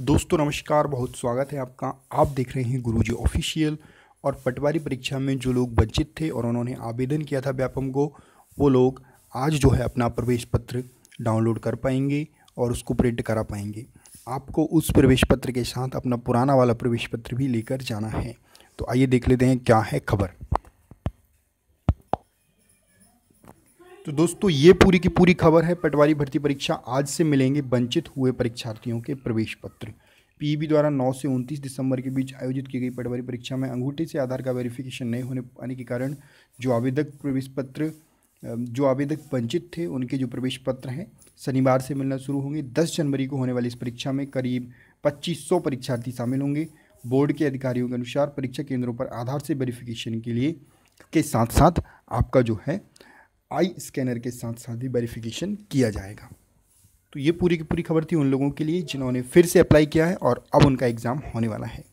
दोस्तों नमस्कार बहुत स्वागत है आपका आप देख रहे हैं गुरुजी ऑफिशियल और पटवारी परीक्षा में जो लोग वंचित थे और उन्होंने आवेदन किया था व्यापम को वो लोग आज जो है अपना प्रवेश पत्र डाउनलोड कर पाएंगे और उसको प्रिंट करा पाएंगे आपको उस प्रवेश पत्र के साथ अपना पुराना वाला प्रवेश पत्र भी लेकर जाना है तो आइए देख लेते हैं क्या है खबर तो दोस्तों ये पूरी की पूरी खबर है पटवारी भर्ती परीक्षा आज से मिलेंगे वंचित हुए परीक्षार्थियों के प्रवेश पत्र पीबी द्वारा 9 से 29 दिसंबर के बीच आयोजित की गई पटवारी परीक्षा में अंगूठे से आधार का वेरिफिकेशन नहीं होने पाने के कारण जो आवेदक प्रवेश पत्र जो आवेदक वंचित थे उनके जो प्रवेश पत्र हैं शनिवार से मिलना शुरू होंगे दस जनवरी को होने वाली इस परीक्षा में करीब पच्चीस परीक्षार्थी शामिल होंगे बोर्ड के अधिकारियों के अनुसार परीक्षा केंद्रों पर आधार से वेरिफिकेशन के लिए के साथ साथ आपका जो है आई स्कैनर के साथ साथ भी वेरिफिकेशन किया जाएगा तो ये पूरी की पूरी खबर थी उन लोगों के लिए जिन्होंने फिर से अप्लाई किया है और अब उनका एग्ज़ाम होने वाला है